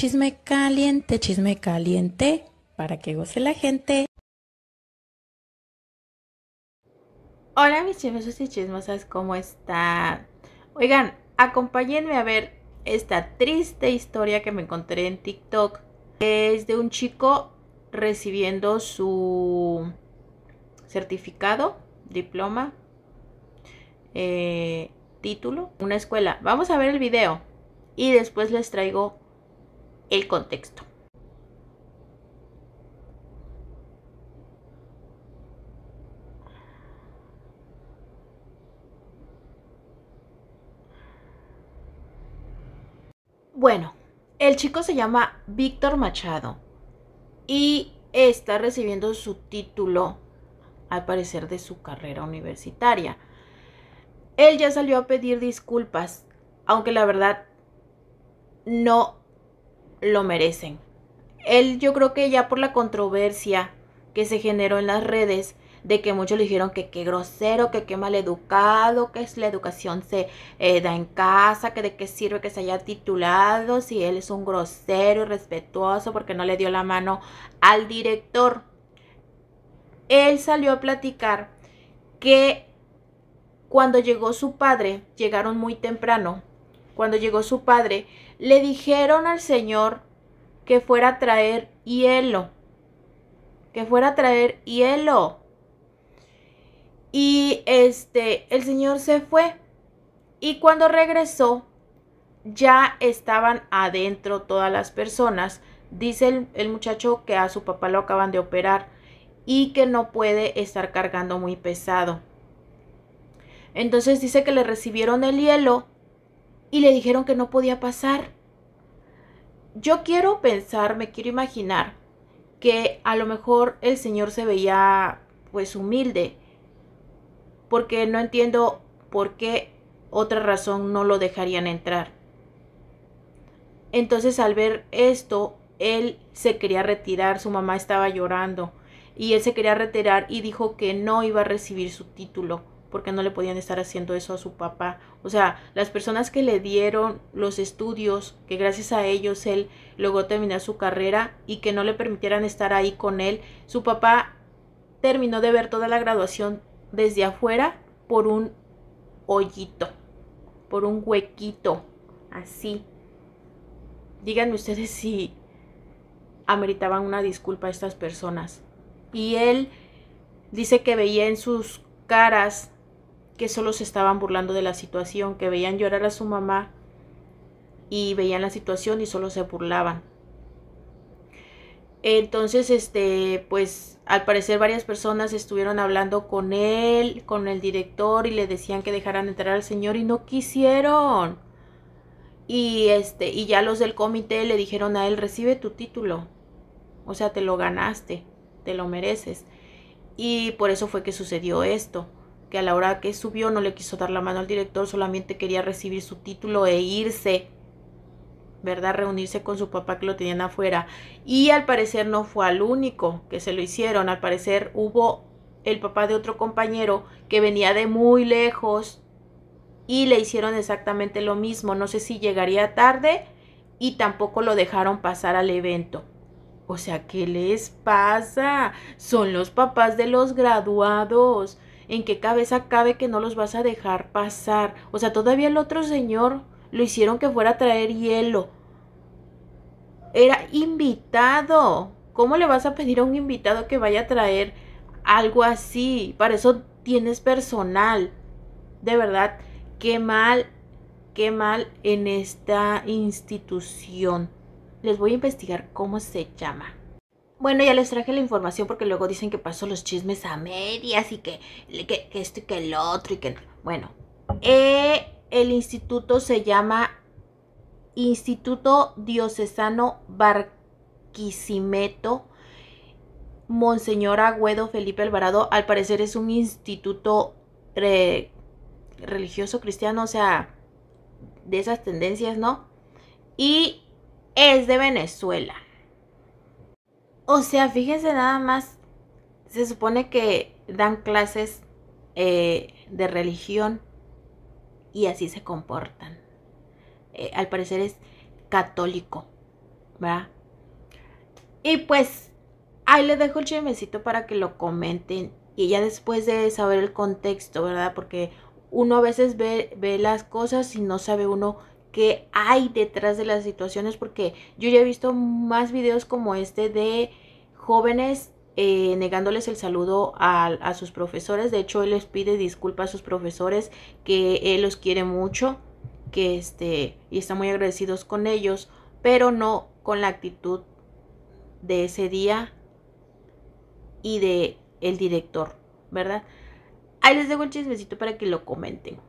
Chisme caliente, chisme caliente, para que goce la gente. Hola mis chismosos y chismosas, ¿cómo están? Oigan, acompáñenme a ver esta triste historia que me encontré en TikTok. Es de un chico recibiendo su certificado, diploma, eh, título, una escuela. Vamos a ver el video y después les traigo el contexto. Bueno, el chico se llama Víctor Machado y está recibiendo su título, al parecer, de su carrera universitaria. Él ya salió a pedir disculpas, aunque la verdad no lo merecen. Él yo creo que ya por la controversia que se generó en las redes, de que muchos le dijeron que qué grosero, que qué educado, que la educación se eh, da en casa, que de qué sirve que se haya titulado, si él es un grosero, y respetuoso porque no le dio la mano al director. Él salió a platicar que cuando llegó su padre, llegaron muy temprano, cuando llegó su padre, le dijeron al Señor que fuera a traer hielo, que fuera a traer hielo. Y este, el Señor se fue. Y cuando regresó, ya estaban adentro todas las personas. Dice el, muchacho que a su papá lo acaban de operar y que no puede estar cargando muy pesado. Entonces dice que le recibieron el hielo y le dijeron que no podía pasar. Yo quiero pensar, me quiero imaginar que a lo mejor el señor se veía pues humilde, porque no entiendo por qué otra razón no lo dejarían entrar. Entonces al ver esto, él se quería retirar, su mamá estaba llorando y él se quería retirar y dijo que no iba a recibir su título porque no le podían estar haciendo eso a su papá. O sea, las personas que le dieron los estudios, que gracias a ellos él logró terminar su carrera y que no le permitieran estar ahí con él, su papá terminó de ver toda la graduación desde afuera por un hoyito, por un huequito, así. Díganme ustedes si ameritaban una disculpa a estas personas. Y él dice que veía en sus caras que solo se estaban burlando de la situación, que veían llorar a su mamá y veían la situación y solo se burlaban. Entonces, este, pues al parecer varias personas estuvieron hablando con él, con el director y le decían que dejaran entrar al señor y no quisieron. Y este, y ya los del comité le dijeron a él, "Recibe tu título." O sea, te lo ganaste, te lo mereces. Y por eso fue que sucedió esto que a la hora que subió no le quiso dar la mano al director, solamente quería recibir su título e irse, ¿verdad? Reunirse con su papá que lo tenían afuera. Y al parecer no fue al único que se lo hicieron, al parecer hubo el papá de otro compañero que venía de muy lejos y le hicieron exactamente lo mismo, no sé si llegaría tarde y tampoco lo dejaron pasar al evento. O sea, ¿qué les pasa? Son los papás de los graduados en qué cabeza cabe que no los vas a dejar pasar. O sea, todavía el otro señor lo hicieron que fuera a traer hielo. Era invitado. ¿Cómo le vas a pedir a un invitado que vaya a traer algo así? Para eso tienes personal. De verdad, qué mal, qué mal en esta institución. Les voy a investigar cómo se llama. Bueno, ya les traje la información porque luego dicen que pasó los chismes a medias y que, esto y que el otro y que... Bueno, eh, el instituto se llama Instituto Diocesano Barquisimeto. Monseñor Agüedo Felipe Alvarado, al parecer es un instituto eh, religioso cristiano, o sea, de esas tendencias, ¿no? Y es de Venezuela. O sea, fíjense nada más, se supone que dan clases eh, de religión y así se comportan. Eh, al parecer es católico, ¿verdad? Y pues ahí les dejo el chismecito para que lo comenten y ya después de saber el contexto, ¿verdad? Porque uno a veces ve, ve las cosas y no sabe uno que hay detrás de las situaciones, porque yo ya he visto más videos como este de jóvenes eh, negándoles el saludo a, sus profesores. De hecho, él les pide disculpas a sus profesores, que él los quiere mucho, que este, y están muy agradecidos con ellos, pero no con la actitud de ese día y de el director, ¿verdad? Ahí les dejo el chismecito para que lo comenten.